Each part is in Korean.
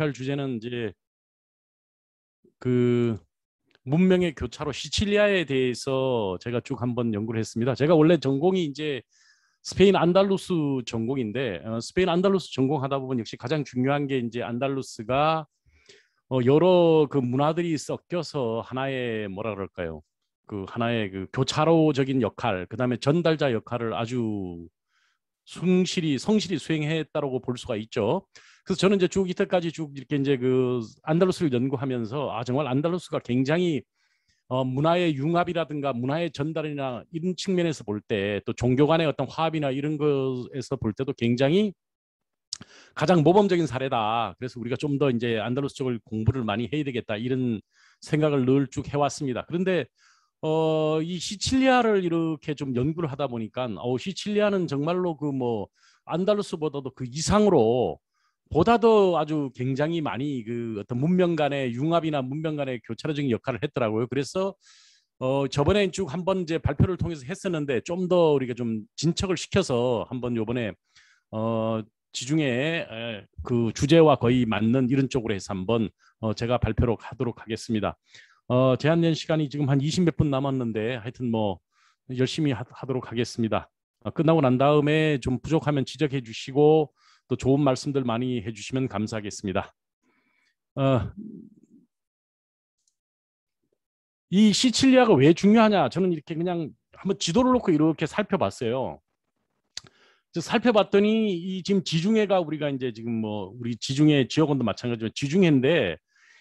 발표할 주제는 이제 그 문명의 교차로 시칠리아에 대해서 제가 쭉 한번 연구를 했습니다. 제가 원래 전공이 이제 스페인 안달루스 전공인데 어, 스페인 안달루스 전공하다 보면 역시 가장 중요한 게 이제 안달루스가 어, 여러 그 문화들이 섞여서 하나의 뭐라 그럴까요? 그 하나의 그 교차로적인 역할, 그 다음에 전달자 역할을 아주 숭실히 성실히 수행했다라고 볼 수가 있죠. 그래서 저는 이제 쭉 이때까지 쭉 이렇게 이제 그 안달루스를 연구하면서 아 정말 안달루스가 굉장히 어, 문화의 융합이라든가 문화의 전달이나 이런 측면에서 볼 때 또 종교 간의 어떤 화합이나 이런 것에서 볼 때도 굉장히 가장 모범적인 사례다. 그래서 우리가 좀 더 이제 안달루스 쪽을 공부를 많이 해야 되겠다 이런 생각을 늘 쭉 해왔습니다. 그런데 어, 이 시칠리아를 이렇게 좀 연구를 하다 보니까 어, 시칠리아는 정말로 그 뭐 안달루스보다도 그 이상으로 보다 더 아주 굉장히 많이 그 어떤 문명 간의 융합이나 문명 간의 교차적인 역할을 했더라고요. 그래서 어 저번에 쭉 한번 이제 발표를 통해서 했었는데 좀 더 우리가 좀 진척을 시켜서 한번 요번에 어 지중해 그 주제와 거의 맞는 이런 쪽으로 해서 한번 어 제가 발표로 하도록 하겠습니다. 어 제한된 시간이 지금 한 20 몇 분 남았는데 하여튼 뭐 열심히 하, 도록 하겠습니다. 어, 끝나고 난 다음에 좀 부족하면 지적해 주시고 또 좋은 말씀들 많이 해주시면 감사하겠습니다. 어, 이 시칠리아가 왜 중요하냐? 저는 이렇게 그냥 한번 지도를 놓고 이렇게 살펴봤어요. 살펴봤더니 이 지금 지중해가 우리가 이제 지금 뭐 우리 지중해 지역원도 마찬가지지만 지중해인데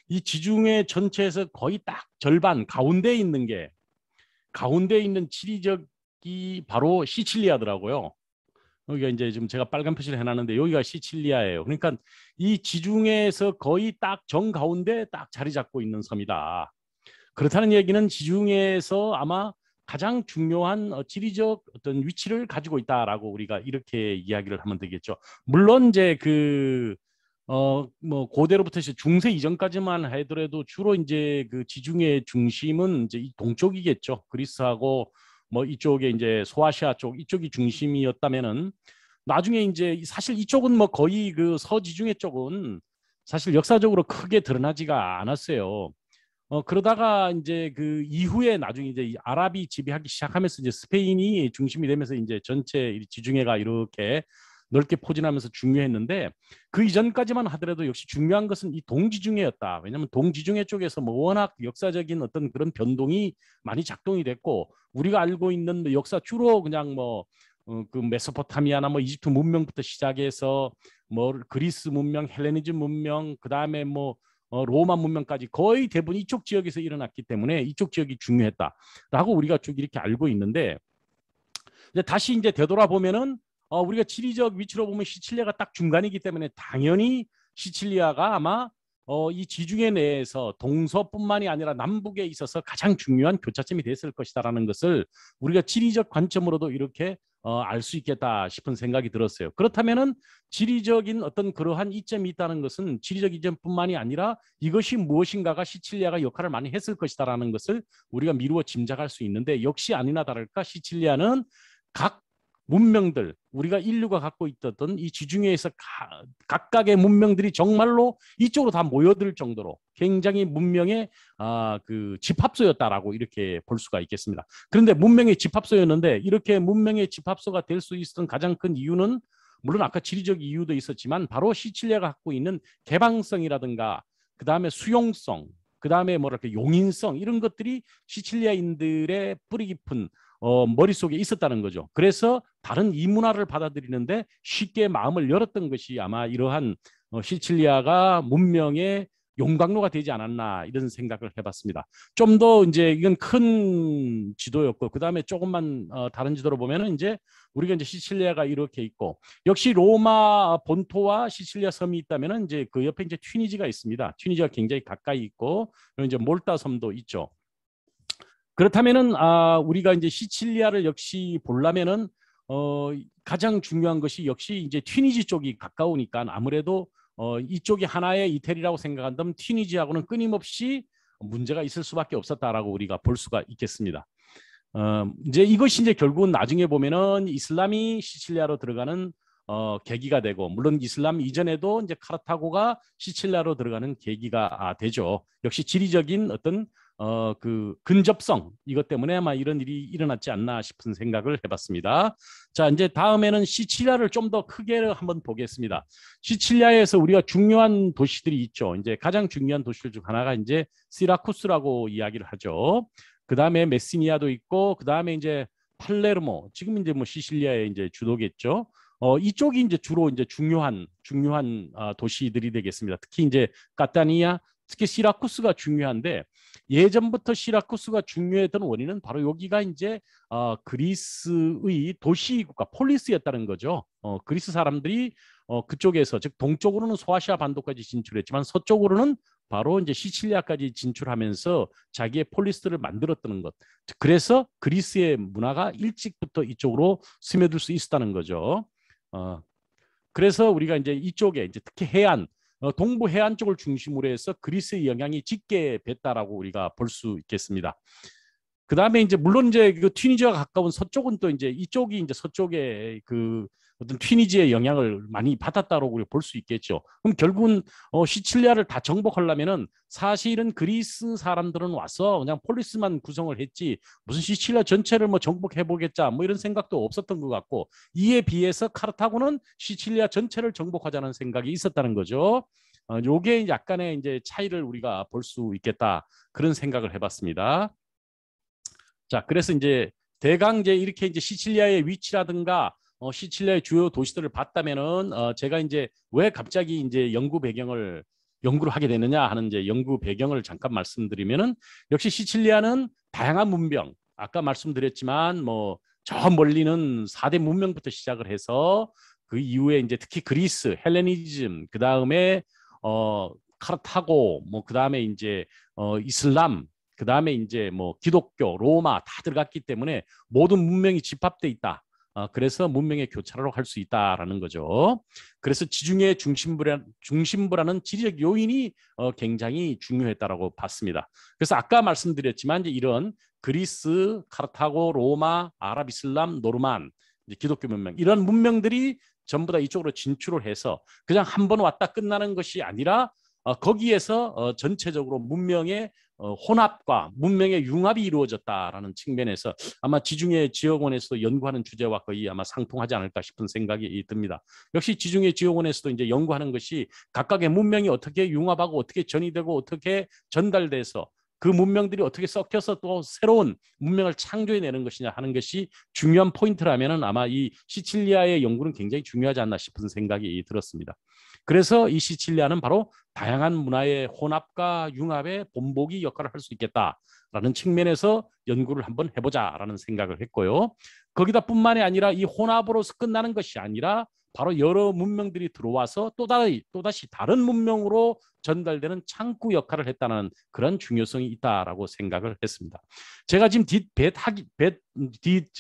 이 지중해 전체에서 거의 딱 절반 가운데 있는 게 가운데 있는 지리적이 바로 시칠리아더라고요. 여기가 이제 지금 제가 빨간 표시를 해놨는데 여기가 시칠리아예요. 그러니까 이 지중해에서 거의 딱 정 가운데 딱 자리 잡고 있는 섬이다. 그렇다는 얘기는 지중해에서 아마 가장 중요한 어, 지리적 어떤 위치를 가지고 있다라고 우리가 이렇게 이야기를 하면 되겠죠. 물론 이제 그 어 뭐 고대로부터 이제 중세 이전까지만 하더라도 주로 이제 그 지중해 중심은 이제 이 동쪽이겠죠. 그리스하고 뭐 이쪽에 이제 소아시아 쪽 이쪽이 중심이었다면은 나중에 이제 사실 이쪽은 뭐 거의 그 서지중해 쪽은 사실 역사적으로 크게 드러나지가 않았어요. 어 그러다가 이제 그 이후에 나중에 이제 아랍이 지배하기 시작하면서 이제 스페인이 중심이 되면서 이제 전체 지중해가 이렇게 넓게 포진하면서 중요했는데 그 이전까지만 하더라도 역시 중요한 것은 이 동지중해였다. 왜냐하면 동지중해 쪽에서 뭐 워낙 역사적인 어떤 그런 변동이 많이 작동이 됐고 우리가 알고 있는 뭐 역사 주로 그냥 뭐 어, 그 메소포타미아나 뭐 이집트 문명부터 시작해서 뭐 그리스 문명, 헬레니즘 문명, 그 다음에 뭐 어, 로마 문명까지 거의 대부분 이쪽 지역에서 일어났기 때문에 이쪽 지역이 중요했다라고 우리가 쭉 이렇게 알고 있는데 이제 다시 이제 되돌아보면은 어, 우리가 지리적 위치로 보면 시칠리아가 딱 중간이기 때문에 당연히 시칠리아가 아마 어, 이 지중해 내에서 동서뿐만이 아니라 남북에 있어서 가장 중요한 교차점이 됐을 것이다라는 것을 우리가 지리적 관점으로도 이렇게 어, 알 수 있겠다 싶은 생각이 들었어요. 그렇다면은 지리적인 어떤 그러한 이점이 있다는 것은 지리적 이점뿐만이 아니라 이것이 무엇인가가 시칠리아가 역할을 많이 했을 것이다라는 것을 우리가 미루어 짐작할 수 있는데 역시 아니나 다를까 시칠리아는 각 문명들 우리가 인류가 갖고 있던 이 지중해에서 가, 각각의 문명들이 정말로 이쪽으로 다 모여들 정도로 굉장히 문명의 아, 그 집합소였다라고 이렇게 볼 수가 있겠습니다. 그런데 문명의 집합소였는데 이렇게 문명의 집합소가 될 수 있었던 가장 큰 이유는 물론 아까 지리적 이유도 있었지만 바로 시칠리아가 갖고 있는 개방성이라든가 그 다음에 수용성 그 다음에 뭐랄까 용인성 이런 것들이 시칠리아인들의 뿌리 깊은 어, 머릿속에 있었다는 거죠. 그래서 다른 이문화를 받아들이는데 쉽게 마음을 열었던 것이 아마 이러한 어, 시칠리아가 문명의 용광로가 되지 않았나 이런 생각을 해봤습니다. 좀 더 이제 이건 큰 지도였고 그 다음에 조금만 어, 다른 지도로 보면은 이제 우리가 이제 시칠리아가 이렇게 있고 역시 로마 본토와 시칠리아 섬이 있다면은 이제 그 옆에 이제 튀니지가 있습니다. 튀니지가 굉장히 가까이 있고 그리고 이제 몰다 섬도 있죠. 그렇다면은 아 우리가 이제 시칠리아를 역시 볼라면은어 가장 중요한 것이 역시 이제 튀니지 쪽이 가까우니까 아무래도 어 이쪽이 하나의 이태리라고 생각한다면 튀니지하고는 끊임없이 문제가 있을 수밖에 없었다라고 우리가 볼 수가 있겠습니다. 어, 이제 이것이 이제 결국은 나중에 보면은 이슬람이 시칠리아로 들어가는 어, 계기가 되고 물론 이슬람 이전에도 이제 카르타고가 시칠리아로 들어가는 계기가 아, 되죠. 역시 지리적인 어떤 어, 그 근접성 이것 때문에 아마 이런 일이 일어났지 않나 싶은 생각을 해봤습니다. 자 이제 다음에는 시칠리아를 좀 더 크게 한번 보겠습니다. 시칠리아에서 우리가 중요한 도시들이 있죠. 이제 가장 중요한 도시들 중 하나가 이제 시라쿠스라고 이야기를 하죠. 그 다음에 메시니아도 있고 그 다음에 이제 팔레르모 지금 이제 뭐 시칠리아의 이제 주도겠죠. 어, 이쪽이 이제 주로 이제 중요한 중요한 어, 도시들이 되겠습니다. 특히 이제 까타니아, 특히 시라쿠스가 중요한데 예전부터 시라쿠스가 중요했던 원인은 바로 여기가 이제 어, 그리스의 도시국가 폴리스였다는 거죠. 어, 그리스 사람들이 어, 그쪽에서 즉 동쪽으로는 소아시아 반도까지 진출했지만 서쪽으로는 바로 이제 시칠리아까지 진출하면서 자기의 폴리스를 만들었다는 것. 그래서 그리스의 문화가 일찍부터 이쪽으로 스며들 수 있었다는 거죠. 어, 그래서 우리가 이제 이쪽에 이제 특히 해안 어, 동부 해안 쪽을 중심으로 해서 그리스의 영향이 짙게 뱄다라고 우리가 볼 수 있겠습니다. 그 다음에 이제 물론 이제 그 튀니지와 가까운 서쪽은 또 이제 이쪽이 이제 서쪽에그 어떤 튀니지의 영향을 많이 받았다고 볼 수 있겠죠. 그럼 결국은 어, 시칠리아를 다 정복하려면은 사실은 그리스 사람들은 와서 그냥 폴리스만 구성을 했지 무슨 시칠리아 전체를 뭐 정복해 보겠자 뭐 이런 생각도 없었던 것 같고 이에 비해서 카르타고는 시칠리아 전체를 정복하자는 생각이 있었다는 거죠. 어, 요게 약간의 이제 차이를 우리가 볼 수 있겠다 그런 생각을 해봤습니다. 자, 그래서 이제 대강 이제 이렇게 이제 시칠리아의 위치라든가 어, 시칠리아의 주요 도시들을 봤다면은 어, 제가 이제 왜 갑자기 이제 연구 배경을 연구를 하게 되느냐 하는 이제 연구 배경을 잠깐 말씀드리면은 역시 시칠리아는 다양한 문명 아까 말씀드렸지만 뭐 저 멀리는 사대 문명부터 시작을 해서 그 이후에 이제 특히 그리스, 헬레니즘, 그 다음에 어 카르타고, 뭐그 다음에 이제 어 이슬람, 그 다음에 이제 뭐 기독교, 로마 다 들어갔기 때문에 모든 문명이 집합돼 있다. 어, 그래서 문명의 교차로 갈 수 있다라는 거죠. 그래서 지중해 중심부라, 중심부라는 지리적 요인이 어, 굉장히 중요했다라고 봤습니다. 그래서 아까 말씀드렸지만 이제 이런 그리스, 카르타고, 로마, 아랍 이슬람, 노르만, 기독교 문명 이런 문명들이 전부 다 이쪽으로 진출을 해서 그냥 한 번 왔다 끝나는 것이 아니라 어, 거기에서 어, 전체적으로 문명의 어, 혼합과 문명의 융합이 이루어졌다라는 측면에서 아마 지중해 지역원에서도 연구하는 주제와 거의 아마 상통하지 않을까 싶은 생각이 듭니다. 역시 지중해 지역원에서도 이제 연구하는 것이 각각의 문명이 어떻게 융합하고 어떻게 전이되고 어떻게 전달돼서 그 문명들이 어떻게 섞여서 또 새로운 문명을 창조해내는 것이냐 하는 것이 중요한 포인트라면 아마 이 시칠리아의 연구는 굉장히 중요하지 않나 싶은 생각이 들었습니다. 그래서 이 시칠리아는 바로 다양한 문화의 혼합과 융합의 본보기 역할을 할 수 있겠다라는 측면에서 연구를 한번 해보자라는 생각을 했고요. 거기다 뿐만이 아니라 이 혼합으로서 끝나는 것이 아니라 바로 여러 문명들이 들어와서 또다시, 또다시 다른 문명으로 전달되는 창구 역할을 했다는 그런 중요성이 있다라고 생각을 했습니다. 제가 지금 뒷배 타뒷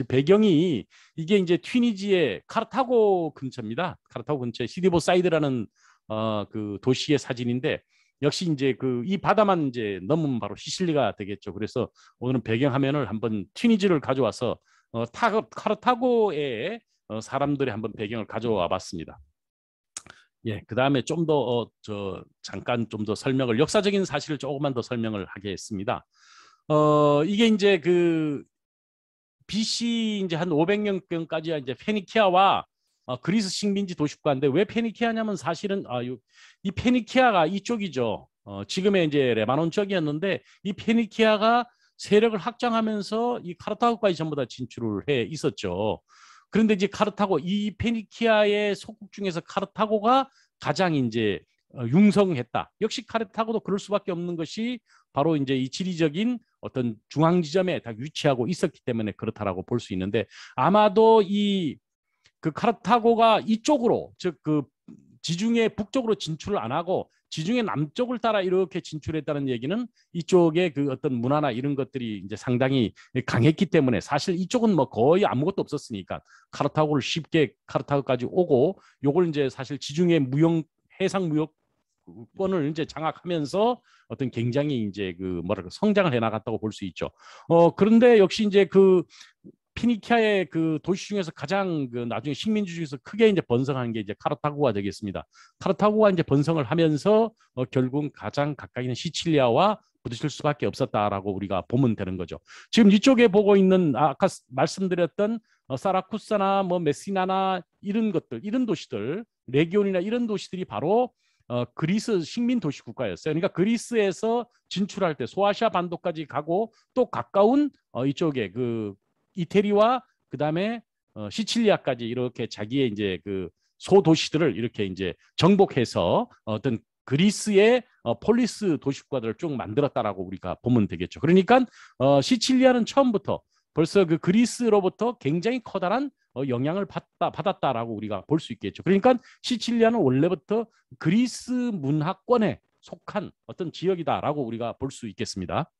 배경이 이게 이제 튀니지의 카르타고 근처입니다. 카르타고 근처의 시디보 사이드라는 어, 그 도시의 사진인데 역시 이제 그 이 바다만 이제 넘으면 바로 시실리가 되겠죠. 그래서 오늘은 배경 화면을 한번 튀니지를 가져와서 어, 타, 카르타고의 어, 사람들이 한번 배경을 가져와 봤습니다. 예, 그 다음에 좀 더저 어, 잠깐 좀 더 설명을 역사적인 사실을 조금만 더 설명을 하게 했습니다. 어 이게 이제 그 BC 이제 한 500년경까지야 이제 페니키아와 어, 그리스 식민지 도시국가인데 왜 페니키아냐면 사실은 아, 요, 이 페니키아가 이쪽이죠. 어, 지금의 이제 레바논 쪽이었는데 이 페니키아가 세력을 확장하면서 이 카르타고까지 전부 다 진출을 해 있었죠. 그런데 이제 카르타고 이 페니키아의 소국 중에서 카르타고가 가장 이제 어, 융성했다. 역시 카르타고도 그럴 수밖에 없는 것이 바로 이제 이 지리적인 어떤 중앙 지점에 다 위치하고 있었기 때문에 그렇다라고 볼 수 있는데 아마도 이 그 카르타고가 이쪽으로 즉 그 지중해 북쪽으로 진출을 안 하고 지중해 남쪽을 따라 이렇게 진출했다는 얘기는 이쪽에 그 어떤 문화나 이런 것들이 이제 상당히 강했기 때문에 사실 이쪽은 뭐 거의 아무것도 없었으니까 카르타고를 쉽게 카르타고까지 오고 요걸 이제 사실 지중해 무역 해상 무역 권을 이제 장악하면서 어떤 굉장히 이제 그 뭐랄까 성장을 해나갔다고 볼 수 있죠. 어 그런데 역시 이제 그 피니키아의 그 도시 중에서 가장 그 나중에 식민지 중에서 크게 이제 번성한 게 이제 카르타고가 되겠습니다. 카르타고가 이제 번성을 하면서 어, 결국 은 가장 가까이 있는 시칠리아와 부딪힐 수밖에 없었다라고 우리가 보면 되는 거죠. 지금 이쪽에 보고 있는 아, 아까 말씀드렸던 어, 사라쿠사나 뭐 메시나나 이런 것들, 이런 도시들, 레기온이나 이런 도시들이 바로 어, 그리스 식민 도시 국가였어요. 그러니까 그리스에서 진출할 때 소아시아 반도까지 가고 또 가까운 어, 이쪽에 그 이태리와 그 다음에 어, 시칠리아까지 이렇게 자기의 이제 그 소도시들을 이렇게 이제 정복해서 어떤 그리스의 어, 폴리스 도시국가들을 쭉 만들었다라고 우리가 보면 되겠죠. 그러니까 어, 시칠리아는 처음부터 벌써 그 그리스로부터 굉장히 커다란 어, 영향을 받다, 받았다라고 우리가 볼 수 있겠죠. 그러니까 시칠리아는 원래부터 그리스 문화권에 속한 어떤 지역이다라고 우리가 볼 수 있겠습니다.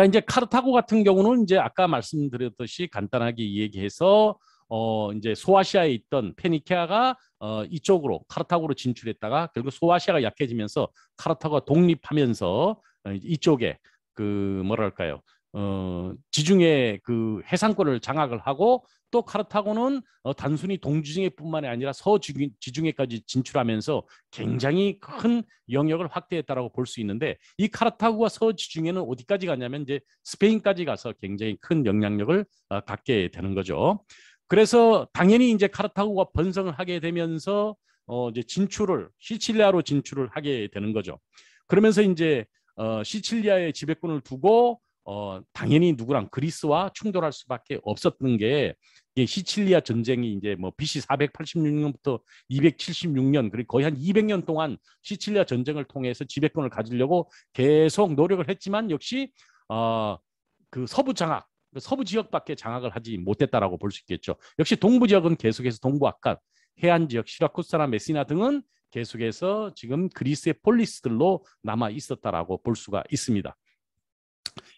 자, 이제 카르타고 같은 경우는 이제 아까 말씀드렸듯이 간단하게 얘기해서 어 이제 소아시아에 있던 페니키아가 어 이쪽으로 카르타고로 진출했다가 결국 소아시아가 약해지면서 카르타고가 독립하면서 어, 이쪽에 그 뭐랄까요 어, 지중해 그 해상권을 장악을 하고 또 카르타고는 어, 단순히 동지중해뿐만이 아니라 서지중해까지 진출하면서 굉장히 큰 영역을 확대했다라고 볼 수 있는데 이 카르타고와 서지중해는 어디까지 갔냐면 이제 스페인까지 가서 굉장히 큰 영향력을 어, 갖게 되는 거죠. 그래서 당연히 이제 카르타고가 번성을 하게 되면서 어, 이제 진출을 시칠리아로 진출을 하게 되는 거죠. 그러면서 이제 어, 시칠리아의 지배권을 두고 어, 당연히 누구랑 그리스와 충돌할 수밖에 없었던 게 이게 시칠리아 전쟁이 이제 뭐 BC 486년부터 276년 그리고 거의 한 200년 동안 시칠리아 전쟁을 통해서 지배권을 가지려고 계속 노력을 했지만 역시 어, 그 서부 장악 그 서부 지역밖에 장악을 하지 못했다라고 볼 수 있겠죠. 역시 동부 지역은 계속해서 동부 아까 해안 지역 시라쿠스나 메시나 등은 계속해서 지금 그리스의 폴리스들로 남아 있었다라고 볼 수가 있습니다.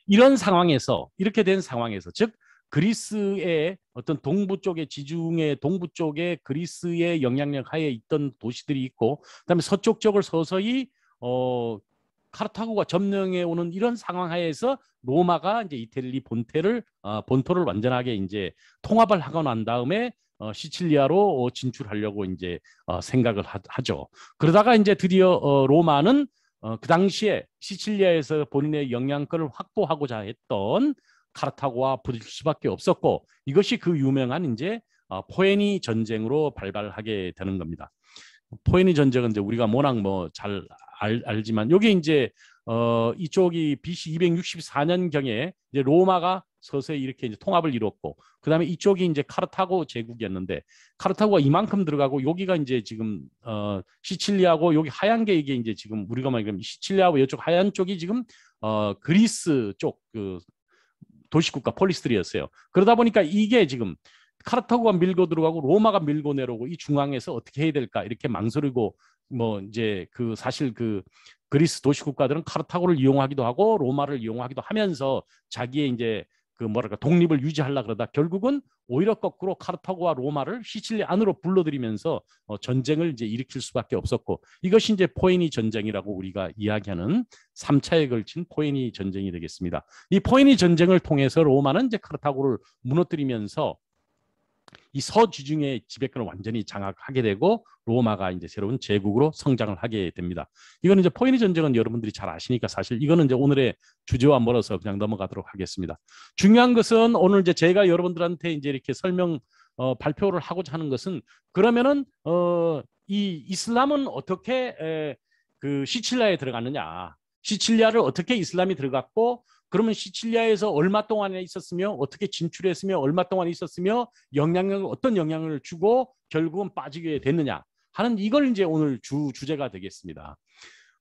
이런 상황에서 이렇게 된 상황에서 즉 그리스의 어떤 동부 쪽의 지중해 동부 쪽에 그리스의 영향력 하에 있던 도시들이 있고 그다음에 서쪽 쪽을 서서히 어 카르타고가 점령해 오는 이런 상황 하에서 로마가 이제 이태리 본태를 어, 본토를 완전하게 이제 통합을 하고 난 다음에 어, 시칠리아로 어, 진출하려고 이제 어, 생각을 하, 죠 그러다가 이제 드디어 어, 로마는 어, 그 당시에 시칠리아에서 본인의 영향권을 확보하고자 했던 카르타고와 부딪힐 수밖에 없었고 이것이 그 유명한 이제 어, 포에니 전쟁으로 발발하게 되는 겁니다. 포에니 전쟁은 이제 우리가 워낙 뭐잘 알지만 이게 이제 어 이쪽이 BC 264년 경에 이제 로마가 서서히 이렇게 이제 통합을 이뤘고 그다음에 이쪽이 이제 카르타고 제국이었는데 카르타고가 이만큼 들어가고 여기가 이제 지금 어 시칠리하고 여기 하얀 게 이게 이제 지금 우리가 말하면 시칠리하고 이쪽 하얀 쪽이 지금 어 그리스 쪽그 도시국가 폴리스들이었어요 그러다 보니까 이게 지금 카르타고가 밀고 들어가고 로마가 밀고 내려오고 이 중앙에서 어떻게 해야 될까 이렇게 망설이고 뭐 이제 그 사실 그 그리스 도시 국가들은 카르타고를 이용하기도 하고 로마를 이용하기도 하면서 자기의 이제 그 뭐랄까 독립을 유지하려 그러다 결국은 오히려 거꾸로 카르타고와 로마를 시칠리 안으로 불러들이면서 어, 전쟁을 이제 일으킬 수밖에 없었고 이것이 이제 포에니 전쟁이라고 우리가 이야기하는 삼차에 걸친 포에니 전쟁이 되겠습니다. 이 포에니 전쟁을 통해서 로마는 이제 카르타고를 무너뜨리면서 이 서지중해 지배권을 완전히 장악하게 되고 로마가 이제 새로운 제국으로 성장을 하게 됩니다. 이거는 이제 포인의 전쟁은 여러분들이 잘 아시니까 사실 이거는 이제 오늘의 주제와 멀어서 그냥 넘어가도록 하겠습니다. 중요한 것은 오늘 이제 제가 여러분들한테 이제 이렇게 설명 어, 발표를 하고자 하는 것은 그러면은 어, 이 이슬람은 어떻게 에, 그 시칠리아에 들어갔느냐 시칠리아를 어떻게 이슬람이 들어갔고 그러면 시칠리아에서 얼마 동안에 있었으며 어떻게 진출했으며 얼마 동안 있었으며 영향력을 어떤 영향을 주고 결국은 빠지게 됐느냐 하는 이걸 이제 오늘 주 주제가 되겠습니다.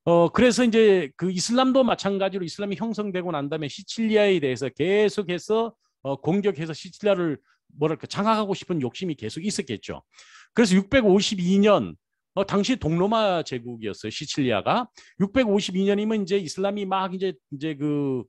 어 그래서 이제 그 이슬람도 마찬가지로 이슬람이 형성되고 난 다음에 시칠리아에 대해서 계속해서 어, 공격해서 시칠리아를 뭐랄까 장악하고 싶은 욕심이 계속 있었겠죠. 그래서 652년 어, 당시 동로마 제국이었어요 시칠리아가 652년이면 이제 이슬람이 막 이제 이제 그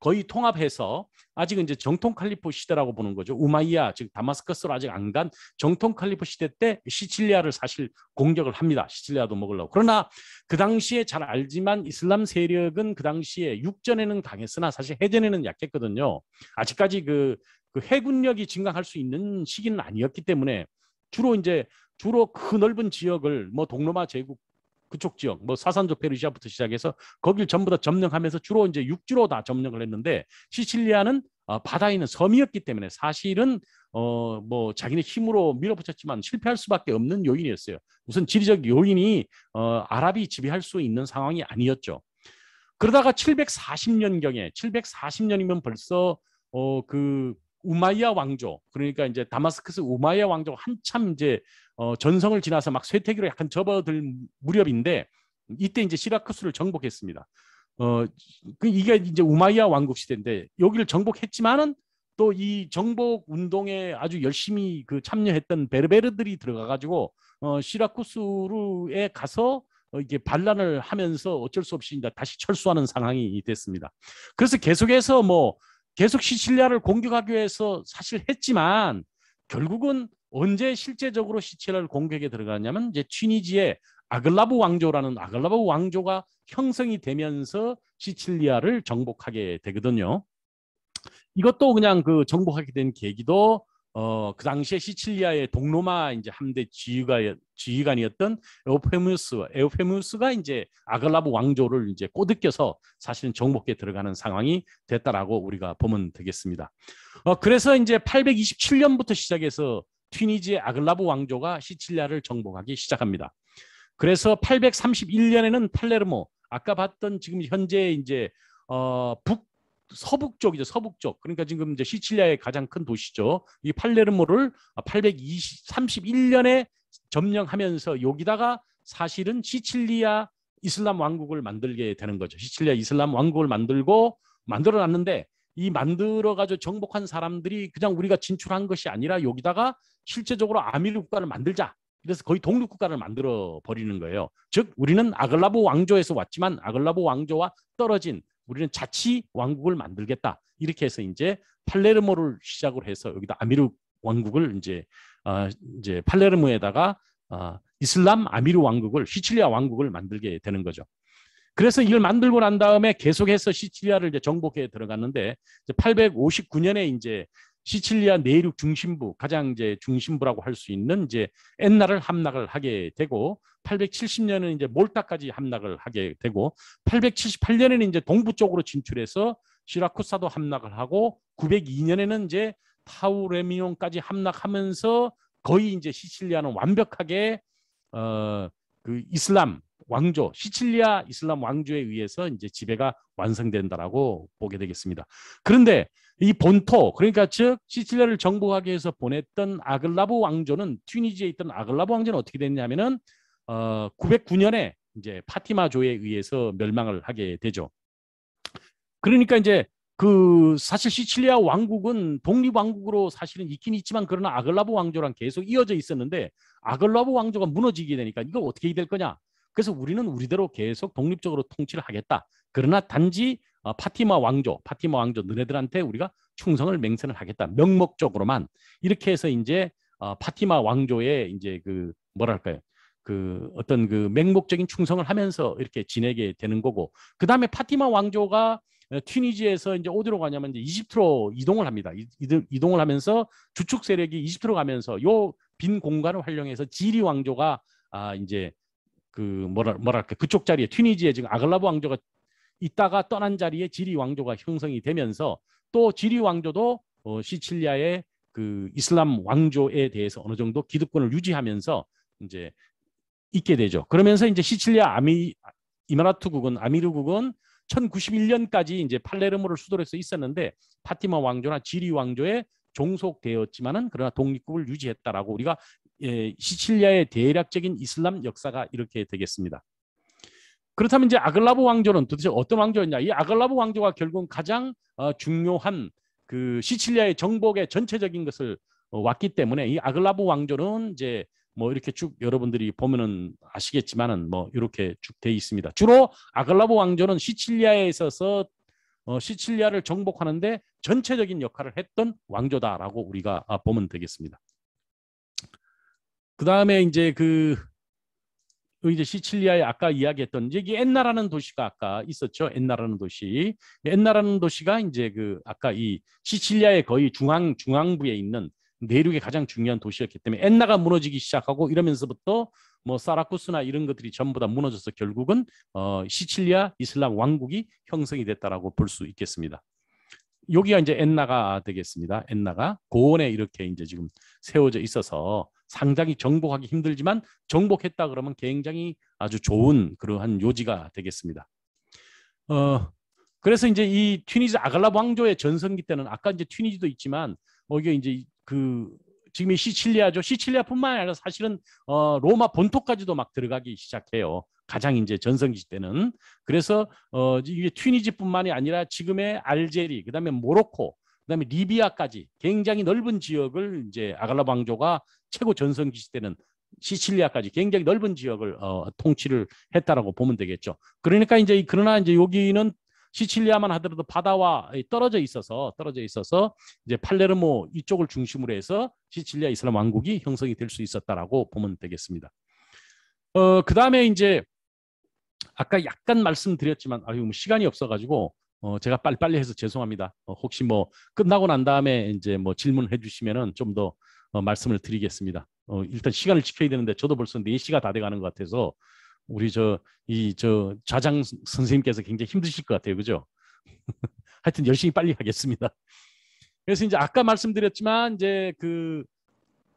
거의 통합해서 아직은 이제 정통 칼리포 시대라고 보는 거죠. 우마이야 즉 다마스커스로 아직 안 간 정통 칼리포 시대 때 시칠리아를 사실 공격을 합니다. 시칠리아도 먹으려고. 그러나 그 당시에 잘 알지만 이슬람 세력은 그 당시에 육전에는 강했으나 사실 해전에는 약했거든요. 아직까지 그, 그 해군력이 증강할 수 있는 시기는 아니었기 때문에 주로 이제 주로 그 넓은 지역을 뭐 동로마 제국 그쪽 지역 뭐사산조 페르시아부터 시작해서 거길 전부 다 점령하면서 주로 이제 육지로 다 점령을 했는데 시칠리아는 어, 바다에 있는 섬이었기 때문에 사실은 어뭐 자기네 힘으로 밀어붙였지만 실패할 수밖에 없는 요인이었어요. 우선 지리적 요인이 어 아랍이 지배할 수 있는 상황이 아니었죠. 그러다가 740년경에 740년이면 벌써 어그 우마이야 왕조 그러니까 이제 다마스크스 우마이야 왕조 한참 이제 어, 전성을 지나서 막 쇠퇴기로 약간 접어들 무렵인데 이때 이제 시라쿠스를 정복했습니다. 어, 그 이게 이제 우마이야 왕국 시대인데 여기를 정복했지만은 또 이 정복 운동에 아주 열심히 그 참여했던 베르베르들이 들어가 가지고 어, 시라쿠스에 가서 어, 이게 반란을 하면서 어쩔 수 없이 이제 다시 철수하는 상황이 됐습니다. 그래서 계속해서 뭐 계속 시칠리아를 공격하기 위해서 사실 했지만 결국은 언제 실제적으로 시칠리아를 공격에 들어갔냐면 이제 튀니지의 아글라브 왕조라는 아글라브 왕조가 형성이 되면서 시칠리아를 정복하게 되거든요. 이것도 그냥 그 정복하게 된 계기도 어, 그 당시에 시칠리아의 동로마 이제 함대 지휘가 지휘관이었던 에오페무스 에오페무스가 이제 아글라브 왕조를 이제 꼬드겨서 사실은 정복에 들어가는 상황이 됐다라고 우리가 보면 되겠습니다. 어, 그래서 이제 827년부터 시작해서 튀니지의 아글라브 왕조가 시칠리아를 정복하기 시작합니다. 그래서 831년에는 팔레르모 아까 봤던 지금 현재 이제 어, 북 서북 쪽이죠. 서북 쪽. 그러니까 지금 이제 시칠리아의 가장 큰 도시죠. 이 팔레르모를 831년에 점령하면서 여기다가 사실은 시칠리아 이슬람 왕국을 만들게 되는 거죠. 시칠리아 이슬람 왕국을 만들고 만들어 놨는데 이 만들어 가지고 정복한 사람들이 그냥 우리가 진출한 것이 아니라 여기다가 실제적으로 아미르 국가를 만들자. 그래서 거의 독립 국가를 만들어 버리는 거예요. 즉 우리는 아글라보 왕조에서 왔지만 아글라보 왕조와 떨어진 우리는 자치 왕국을 만들겠다. 이렇게 해서 이제 팔레르모를 시작으로 해서 여기다 아미르 왕국을 이제 어, 이제 팔레르모에다가 어, 이슬람 아미르 왕국을 시칠리아 왕국을 만들게 되는 거죠. 그래서 이걸 만들고 난 다음에 계속해서 시칠리아를 이제 정복해 들어갔는데 859년에 이제 시칠리아 내륙 중심부 가장 이제 중심부라고 할 수 있는 이제 엔나를 함락을 하게 되고 870년은 이제 몰타까지 함락을 하게 되고 878년에는 이제 동부 쪽으로 진출해서 시라쿠사도 함락을 하고 902년에는 이제 타우레미온까지 함락하면서 거의 이제 시칠리아는 완벽하게 어그 이슬람 왕조 시칠리아 이슬람 왕조에 의해서 이제 지배가 완성된다라고 보게 되겠습니다. 그런데 이 본토 그러니까 즉 시칠리아를 정복하기 위해서 보냈던 아글라브 왕조는 튀니지에 있던 아글라브 왕조는 어떻게 됐냐면은 어 909년에 이제 파티마조에 의해서 멸망을 하게 되죠. 그러니까 이제 그 사실 시칠리아 왕국은 독립 왕국으로 사실은 있긴 있지만 그러나 아글라브 왕조랑 계속 이어져 있었는데 아글라브 왕조가 무너지게 되니까 이거 어떻게 될 거냐? 그래서 우리는 우리대로 계속 독립적으로 통치를 하겠다. 그러나 단지 어, 파티마 왕조, 파티마 왕조 너네들한테 우리가 충성을 맹세를 하겠다. 명목적으로만 이렇게 해서 이제 어, 파티마 왕조의 이제 그 뭐랄까요? 그 어떤 그 맹목적인 충성을 하면서 이렇게 지내게 되는 거고 그 다음에 파티마 왕조가 어, 튀니지에서 이제 어디로 가냐면 이제 이집트로 이동을 합니다. 이동을 이 하면서 주축 세력이 이집트로 가면서 요 빈 공간을 활용해서 지리 왕조가 아 이제 그뭐랄 뭐랄까 그쪽 자리에 튀니지에 지금 아글라브 왕조가 있다가 떠난 자리에 지리 왕조가 형성이 되면서 또 지리 왕조도 어, 시칠리아의 그 이슬람 왕조에 대해서 어느 정도 기득권을 유지하면서 이제 있게 되죠. 그러면서 이제 시칠리아 아미 이마라투국은 아미르국은 1091년까지 이제 팔레르모를 수도로 해서 있었는데 파티마 왕조나 지리 왕조에 종속되었지만은 그러나 독립국을 유지했다라고 우리가 예, 시칠리아의 대략적인 이슬람 역사가 이렇게 되겠습니다. 그렇다면 이제 아글라브 왕조는 도대체 어떤 왕조였냐? 이 아글라브 왕조가 결국은 가장 어, 중요한 그 시칠리아의 정복의 전체적인 것을 어, 왔기 때문에 이 아글라브 왕조는 이제 뭐 이렇게 쭉 여러분들이 보면은 아시겠지만은 뭐 이렇게 쭉돼 있습니다. 주로 아글라브 왕조는 시칠리아에 있어서 어, 시칠리아를 정복하는데 전체적인 역할을 했던 왕조다라고 우리가 아, 보면 되겠습니다. 그 다음에 이제 그 이제 시칠리아에 아까 이야기했던 여기 엔나라는 도시가 아까 있었죠. 엔나라는 도시. 엔나라는 도시가 이제 그 아까 이 시칠리아의 거의 중앙 중앙부에 있는 내륙의 가장 중요한 도시였기 때문에 엔나가 무너지기 시작하고 이러면서부터 뭐 사라쿠스나 이런 것들이 전부 다 무너져서 결국은 어 시칠리아 이슬람 왕국이 형성이 됐다라고 볼 수 있겠습니다. 여기가 이제 엔나가 되겠습니다. 엔나가 고원에 이렇게 이제 지금 세워져 있어서 상당히 정복하기 힘들지만 정복했다 그러면 굉장히 아주 좋은 그러한 요지가 되겠습니다. 어, 그래서 이제 이 튀니지 아갈랍 왕조의 전성기 때는 아까 이제 튀니지도 있지만 어, 이 이제 그 지금 이 시칠리아죠. 시칠리아뿐만 아니라 사실은 어, 로마 본토까지도 막 들어가기 시작해요. 가장 이제 전성기 때는 그래서 어, 이게 튀니지뿐만이 아니라 지금의 알제리, 그다음에 모로코, 그다음에 리비아까지 굉장히 넓은 지역을 이제 아갈라 왕조가 최고 전성기 시대는 시칠리아까지 굉장히 넓은 지역을 어, 통치를 했다라고 보면 되겠죠. 그러니까 이제 그러나 이제 여기는 시칠리아만 하더라도 바다와 떨어져 있어서 떨어져 있어서 이제 팔레르모 이쪽을 중심으로 해서 시칠리아 이슬람 왕국이 형성이 될 수 있었다라고 보면 되겠습니다. 어, 그다음에 이제 아까 약간 말씀드렸지만 아유 뭐 시간이 없어 가지고 어, 제가 빨리빨리 해서 죄송합니다. 어, 혹시 뭐 끝나고 난 다음에 이제 뭐 질문해 주시면은 좀더 어, 말씀을 드리겠습니다. 어, 일단 시간을 지켜야 되는데 저도 벌써 4시가 다 돼가는 것 같아서 우리 저 이 저 좌장 선생님께서 굉장히 힘드실 것 같아요. 그죠? 하여튼 열심히 빨리 하겠습니다. 그래서 이제 아까 말씀드렸지만 이제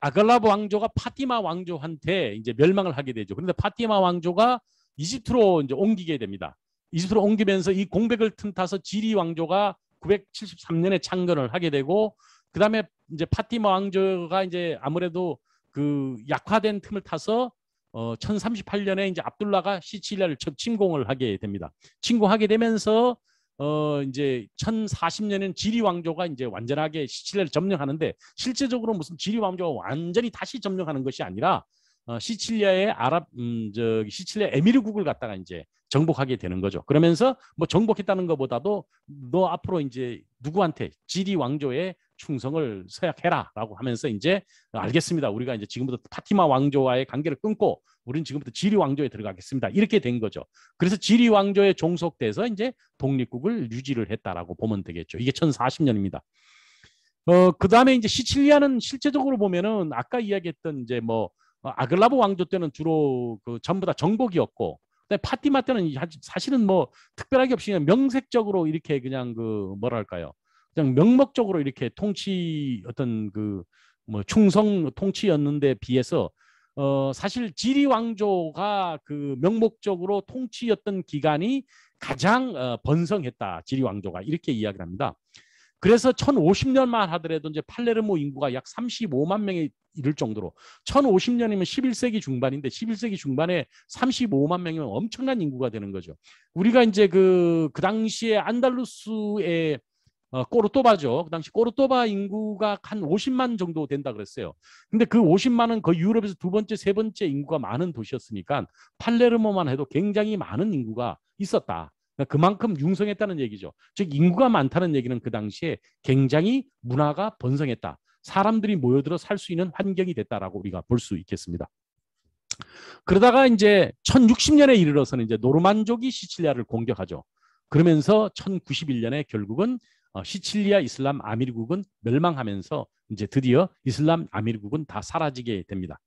그아글라브 왕조가 파티마 왕조한테 이제 멸망을 하게 되죠. 그런데 파티마 왕조가 이집트로 이제 옮기게 됩니다. 이집트로 옮기면서 이 공백을 틈타서 지리 왕조가 973년에 창건을 하게 되고 그다음에 이제 파티마 왕조가 이제 아무래도 그 약화된 틈을 타서 어 1038년에 이제 압둘라가 시칠리아를 침공을 하게 됩니다. 침공하게 되면서 어 이제 1040년엔 지리 왕조가 이제 완전하게 시칠리아를 점령하는데 실제적으로 무슨 지리 왕조가 완전히 다시 점령하는 것이 아니라 어, 시칠리아의 아랍 음, 저 시칠리아 에미르국을 갖다가 이제 정복하게 되는 거죠. 그러면서 뭐 정복했다는 것보다도 너 앞으로 이제 누구한테 지리 왕조의 충성을 서약해라라고 하면서 이제 알겠습니다. 우리가 이제 지금부터 파티마 왕조와의 관계를 끊고 우리는 지금부터 지리 왕조에 들어가겠습니다. 이렇게 된 거죠. 그래서 지리 왕조에 종속돼서 이제 독립국을 유지를 했다라고 보면 되겠죠. 이게 1040년입니다. 어, 그 다음에 이제 시칠리아는 실제적으로 보면은 아까 이야기했던 이제 뭐 어, 아글라보 왕조 때는 주로 그 전부 다 정복이었고 파티마 때는 사실은 뭐 특별하게 없이 그냥 명색적으로 이렇게 그냥 그 뭐랄까요 그냥 명목적으로 이렇게 통치 어떤 그뭐 충성 통치였는데 비해서 어 사실 지리 왕조가 그 명목적으로 통치였던 기간이 가장 어, 번성했다 지리 왕조가 이렇게 이야기를 합니다. 그래서 1050년만 하더라도 이제 팔레르모 인구가 약 35만 명에 이를 정도로 1050년이면 11세기 중반인데 11세기 중반에 35만 명이면 엄청난 인구가 되는 거죠. 우리가 이제 그, 그 당시에 안달루스의 어, 꼬르또바죠그 당시 꼬르또바 인구가 한 50만 정도 된다 그랬어요. 근데 그 50만은 거의 유럽에서 두 번째, 세 번째 인구가 많은 도시였으니까 팔레르모만 해도 굉장히 많은 인구가 있었다. 그러니까 그만큼 융성했다는 얘기죠. 즉 인구가 많다는 얘기는 그 당시에 굉장히 문화가 번성했다. 사람들이 모여들어 살 수 있는 환경이 됐다라고 우리가 볼 수 있겠습니다. 그러다가 이제 1060년에 이르러서는 이제 노르만족이 시칠리아를 공격하죠. 그러면서 1091년에 결국은 어, 시칠리아 이슬람 아미르국은 멸망하면서 이제 드디어 이슬람 아미르국은 다 사라지게 됩니다.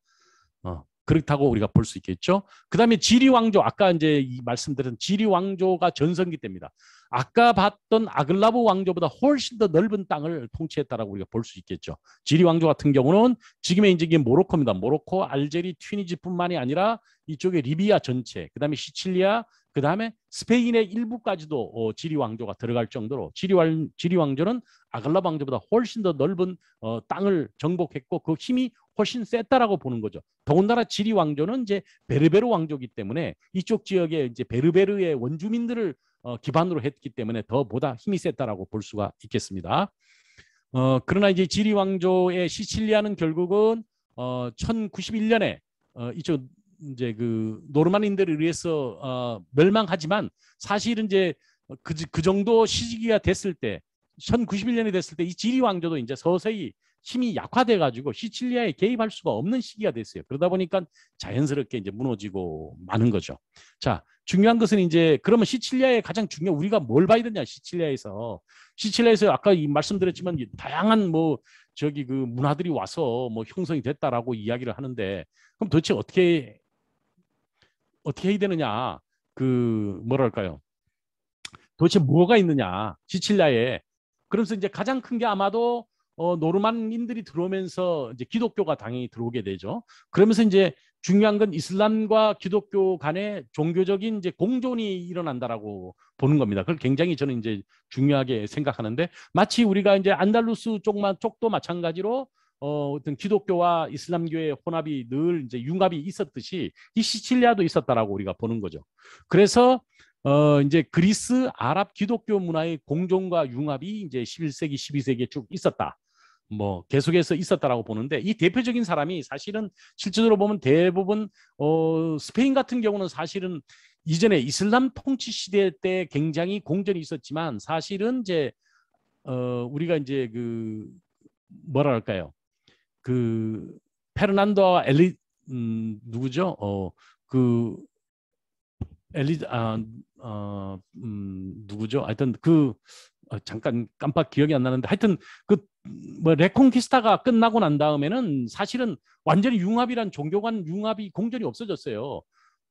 어. 그렇다고 우리가 볼 수 있겠죠. 그 다음에 지리왕조, 아까 이제 이 말씀드린 지리왕조가 전성기 때입니다. 아까 봤던 아글라브 왕조보다 훨씬 더 넓은 땅을 통치했다라고 우리가 볼 수 있겠죠. 지리왕조 같은 경우는 지금의 인제이 모로코입니다. 모로코, 알제리, 튀니지뿐만이 아니라 이쪽에 리비아 전체, 그 다음에 시칠리아, 그 다음에 스페인의 일부까지도 어, 지리 왕조가 들어갈 정도로 지리, 왕, 지리 왕조는 아갈라 왕조보다 훨씬 더 넓은 어, 땅을 정복했고 그 힘이 훨씬 셌다라고 보는 거죠. 더군다나 지리 왕조는 이제 베르베르 왕조기 때문에 이쪽 지역에 이제 베르베르의 원주민들을 어, 기반으로 했기 때문에 더 보다 힘이 셌다라고 볼 수가 있겠습니다. 어, 그러나 이제 지리 왕조의 시칠리아는 결국은 어, 1091년에 어, 이쪽 이제 그노르만인들을위해서 어, 멸망하지만 사실은 이제 그, 그 정도 시기가 됐을 때 1091년이 됐을 때 이 지리 왕조도 이제 서서히 힘이 약화돼 가지고 시칠리아에 개입할 수가 없는 시기가 됐어요. 그러다 보니까 자연스럽게 이제 무너지고 마는 거죠. 자, 중요한 것은 이제 그러면 시칠리아에 가장 중요한 우리가 뭘 봐야 되냐 시칠리아에서 시칠리아에서 아까 이 말씀드렸지만 다양한 뭐 저기 그 문화들이 와서 뭐 형성이 됐다라고 이야기를 하는데 그럼 도대체 어떻게 어떻게 해야 되느냐 그 뭐랄까요 도대체 뭐가 있느냐 시칠리아에 그러면서 이제 가장 큰 게 아마도 어, 노르만인들이 들어오면서 이제 기독교가 당연히 들어오게 되죠. 그러면서 이제 중요한 건 이슬람과 기독교 간의 종교적인 이제 공존이 일어난다라고 보는 겁니다. 그걸 굉장히 저는 이제 중요하게 생각하는데 마치 우리가 이제 안달루스 쪽만 쪽도 마찬가지로 어, 어떤 기독교와 이슬람교의 혼합이 늘 이제 융합이 있었듯이 이 시칠리아도 있었다라고 우리가 보는 거죠. 그래서 어, 이제 그리스 아랍 기독교 문화의 공존과 융합이 이제 11세기, 12세기에 쭉 있었다. 뭐 계속해서 있었다라고 보는데 이 대표적인 사람이 사실은 실제로 보면 대부분 어, 스페인 같은 경우는 사실은 이전에 이슬람 통치 시대 때 굉장히 공존이 있었지만 사실은 이제 어, 우리가 이제 그뭐라할까요 그 페르난도와 엘리 음, 누구죠? 어, 그 엘리 아, 어, 음, 누구죠? 하여튼 그 어, 잠깐 깜빡 기억이 안 나는데 하여튼 그뭐 레콘키스타가 끝나고 난 다음에는 사실은 완전히 융합이란 종교관 융합이 공전이 없어졌어요.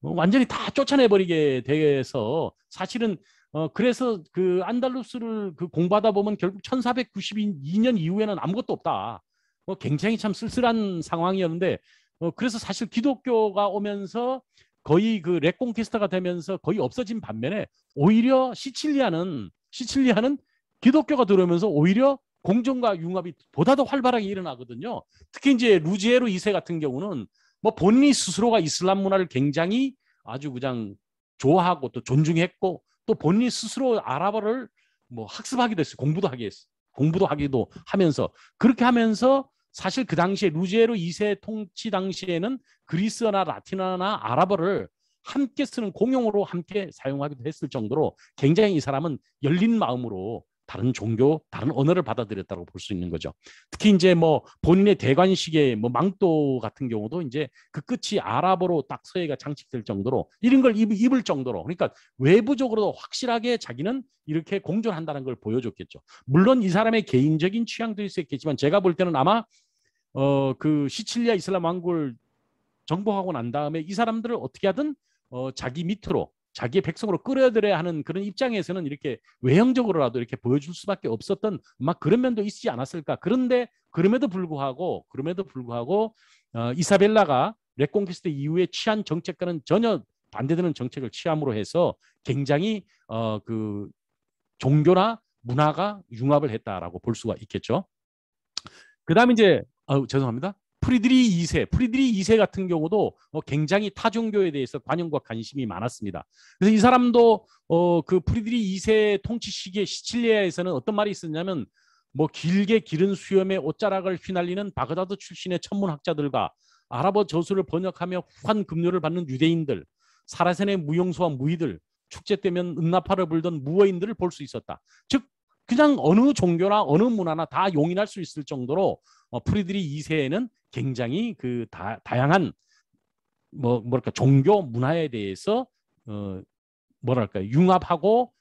어, 완전히 다 쫓아내버리게 돼서 사실은 어 그래서 그 안달루스를 그 공부하다 보면 결국 1492년 이후에는 아무것도 없다. 뭐 굉장히 참 쓸쓸한 상황이었는데 어, 그래서 사실 기독교가 오면서 거의 그레콘퀘스타가 되면서 거의 없어진 반면에 오히려 시칠리아는 시칠리아는 기독교가 들어오면서 오히려 공정과 융합이 보다 더 활발하게 일어나거든요. 특히 이제 루지에로 2세 같은 경우는 뭐 본인 스스로가 이슬람 문화를 굉장히 아주 그냥 좋아하고 또 존중했고 또 본인 스스로 아랍어를 뭐 학습하기도 했어요. 공부도 하게 했어요. 공부도 하기도 하면서 그렇게 하면서 사실 그 당시에 루제르 2세 통치 당시에는 그리스어나 라틴어나 아랍어를 함께 쓰는 공용어로 함께 사용하기도 했을 정도로 굉장히 이 사람은 열린 마음으로 다른 종교, 다른 언어를 받아들였다고 볼 수 있는 거죠. 특히 이제 뭐 본인의 대관식의 뭐 망토 같은 경우도 이제 그 끝이 아랍어로 딱 서예가 장식될 정도로 이런 걸 입을 정도로 그러니까 외부적으로도 확실하게 자기는 이렇게 공존한다는 걸 보여줬겠죠. 물론 이 사람의 개인적인 취향도 있었겠지만 제가 볼 때는 아마 어그 시칠리아 이슬람 왕국을 정복하고 난 다음에 이 사람들을 어떻게 하든 어 자기 밑으로 자기의 백성으로 끌어들여야 하는 그런 입장에서는 이렇게 외형적으로라도 이렇게 보여줄 수밖에 없었던 막 그런 면도 있지 않았을까. 그런데 그럼에도 불구하고 그럼에도 불구하고 어, 이사벨라가 레콩키스트 이후에 취한 정책과는 전혀 반대되는 정책을 취함으로 해서 굉장히 어, 그 종교나 문화가 융합을 했다라고 볼 수가 있겠죠. 그다음 이제 아, 죄송합니다. 프리드리 2세, 프리드리 2세 같은 경우도 어, 굉장히 타종교에 대해서 관용과 관심이 많았습니다. 그래서 이 사람도 어, 그 프리드리 2세 통치 시기에 시칠리아에서는 어떤 말이 있었냐면 뭐 길게 기른 수염에 옷자락을 휘날리는 바그다드 출신의 천문학자들과 아랍어 저술을 번역하며 후한 급료를 받는 유대인들, 사라센의 무용수와 무이들, 축제 때면 은나파를 불던 무어인들을 볼 수 있었다. 즉 그냥 어느 종교나 어느 문화나 다 용인할 수 있을 정도로 어, 프리드리 2세에는 굉장히 그 다, 다양한 뭐 뭐랄까 종교 문화에 대해서 어 뭐랄까 융합하고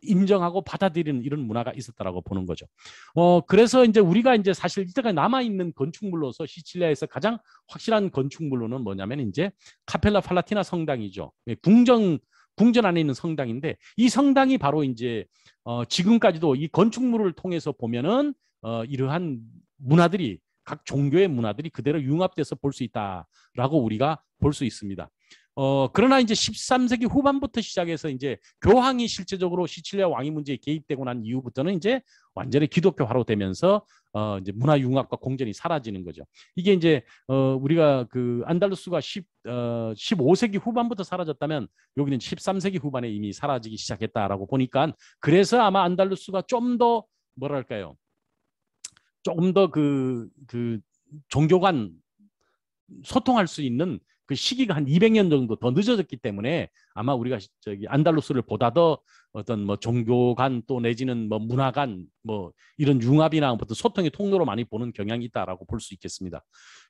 인정하고 받아들이는 이런 문화가 있었다라고 보는 거죠. 어 그래서 이제 우리가 이제 사실 이때까지 남아 있는 건축물로서 시칠리아에서 가장 확실한 건축물로는 뭐냐면 이제 카펠라 팔라티나 성당이죠. 예, 궁정 궁전 안에 있는 성당인데 이 성당이 바로 이제 어, 지금까지도 이 건축물을 통해서 보면은 어, 이러한 문화들이 각 종교의 문화들이 그대로 융합돼서 볼 수 있다라고 우리가 볼 수 있습니다. 어, 그러나 이제 13세기 후반부터 시작해서 이제 교황이 실제적으로 시칠리아 왕위 문제에 개입되고 난 이후부터는 이제 완전히 기독교화로 되면서 어, 이제 문화 융합과 공존이 사라지는 거죠. 이게 이제 어, 우리가 그 안달루스가 10, 어, 15세기 후반부터 사라졌다면 여기는 13세기 후반에 이미 사라지기 시작했다라고 보니까 그래서 아마 안달루스가 좀 더 뭐랄까요? 조금 더 그 그종교관 소통할 수 있는 그 시기가 한 200년 정도 더 늦어졌기 때문에 아마 우리가 저기 안달루스를 보다 더 어떤 뭐 종교 간또 내지는 뭐 문화 간뭐 이런 융합이나 어떤 소통의 통로로 많이 보는 경향이 있다라고 볼 수 있겠습니다.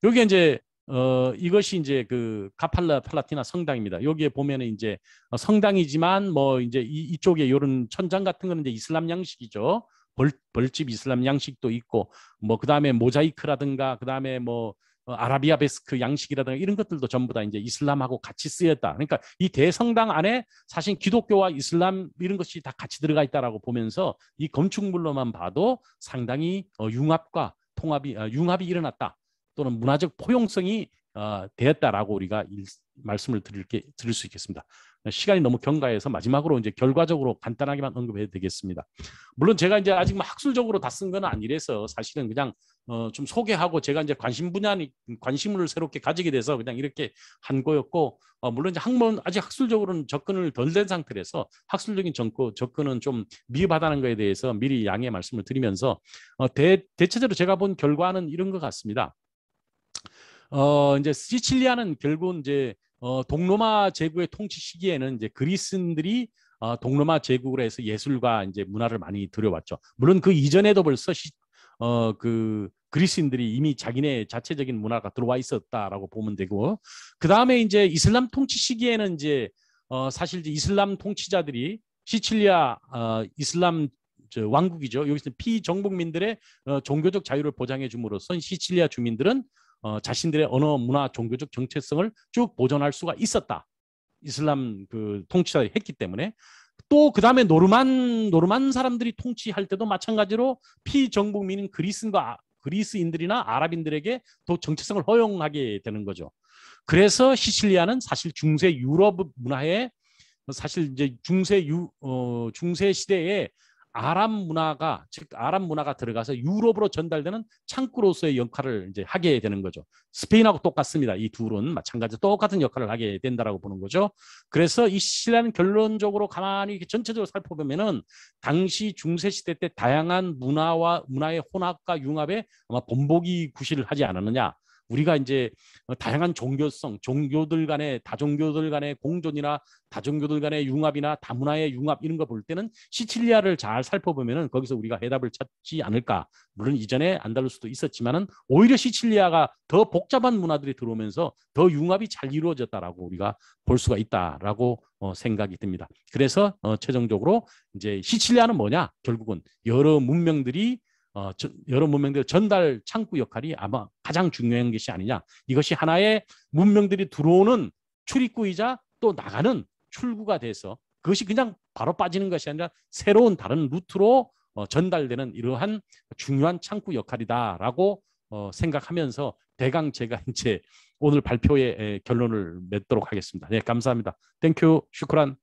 여기 에 이제 어 이것이 이제 그 카팔라 팔라티나 성당입니다. 여기에 보면은 이제 어, 성당이지만 뭐 이제 이, 이쪽에 요런 천장 같은 거는 이제 이슬람 양식이죠. 벌, 벌집 이슬람 양식도 있고 뭐 그다음에 모자이크라든가 그다음에 뭐 어, 아라비아베스크 그 양식이라든가 이런 것들도 전부 다 이제 이슬람하고 같이 쓰였다. 그러니까 이 대성당 안에 사실 기독교와 이슬람 이런 것이 다 같이 들어가 있다라고 보면서 이 건축물로만 봐도 상당히 어, 융합과 통합이 어, 융합이 일어났다. 또는 문화적 포용성이 어, 되었다라고 우리가 일, 말씀을 드릴 게 드릴 수 있겠습니다. 시간이 너무 경과해서 마지막으로 이제 결과적으로 간단하게만 언급해도 되겠습니다. 물론 제가 이제 아직 학술적으로 다 쓴 건 아니라서 사실은 그냥 어, 좀 소개하고 제가 이제 관심 분야 니 관심을 새롭게 가지게 돼서 그냥 이렇게 한 거였고 어, 물론 이제 학문 아직 학술적으로는 접근을 덜 된 상태라서 학술적인 정거, 접근은 좀 미흡하다는 거에 대해서 미리 양해 말씀을 드리면서 어, 대, 대체적으로 제가 본 결과는 이런 것 같습니다. 어 이제 시칠리아는 결국은 이제 어 동로마 제국의 통치 시기에는 이제 그리스인들이 어 동로마 제국으로 해서 예술과 이제 문화를 많이 들여왔죠. 물론 그 이전에도 벌써 어그 그리스인들이 이미 자기네 자체적인 문화가 들어와 있었다라고 보면 되고 그 다음에 이제 이슬람 통치 시기에는 이제 어 사실 이제 이슬람 통치자들이 시칠리아 어 이슬람 저 왕국이죠. 여기서 피정복민들의 어, 종교적 자유를 보장해 줌으로써 시칠리아 주민들은 어, 자신들의 언어, 문화, 종교적 정체성을 쭉 보존할 수가 있었다. 이슬람 그 통치자들이 했기 때문에 또 그다음에 노르만 노르만 사람들이 통치할 때도 마찬가지로 피정복민인 그리스인과 아, 그리스인들이나 아랍인들에게 더 정체성을 허용하게 되는 거죠. 그래서 시칠리아는 사실 중세 유럽 문화에 사실 이제 중세 유 어, 중세 시대에 아랍 문화가 즉 아랍 문화가 들어가서 유럽으로 전달되는 창구로서의 역할을 이제 하게 되는 거죠. 스페인하고 똑같습니다. 이 둘은 마찬가지 로 똑같은 역할을 하게 된다라고 보는 거죠. 그래서 이 신라는 결론적으로 가만히 전체적으로 살펴보면은 당시 중세 시대 때 다양한 문화와 문화의 혼합과 융합에 아마 본보기 구실을 하지 않았느냐. 우리가 이제 어, 다양한 종교성, 종교들 간의 다종교들 간의 공존이나 다종교들 간의 융합이나 다문화의 융합 이런 거 볼 때는 시칠리아를 잘 살펴보면은 거기서 우리가 해답을 찾지 않을까. 물론 이전에 안달루스도 있었지만은 오히려 시칠리아가 더 복잡한 문화들이 들어오면서 더 융합이 잘 이루어졌다라고 우리가 볼 수가 있다라고 어, 생각이 듭니다. 그래서 어, 최종적으로 이제 시칠리아는 뭐냐? 결국은 여러 문명들이 어, 저, 여러 문명들의 전달 창구 역할이 아마 가장 중요한 것이 아니냐. 이것이 하나의 문명들이 들어오는 출입구이자 또 나가는 출구가 돼서 그것이 그냥 바로 빠지는 것이 아니라 새로운 다른 루트로 어, 전달되는 이러한 중요한 창구 역할이다라고 어, 생각하면서 대강 제가 이제 오늘 발표의 결론을 맺도록 하겠습니다. 네, 감사합니다. 땡큐, 슈크란.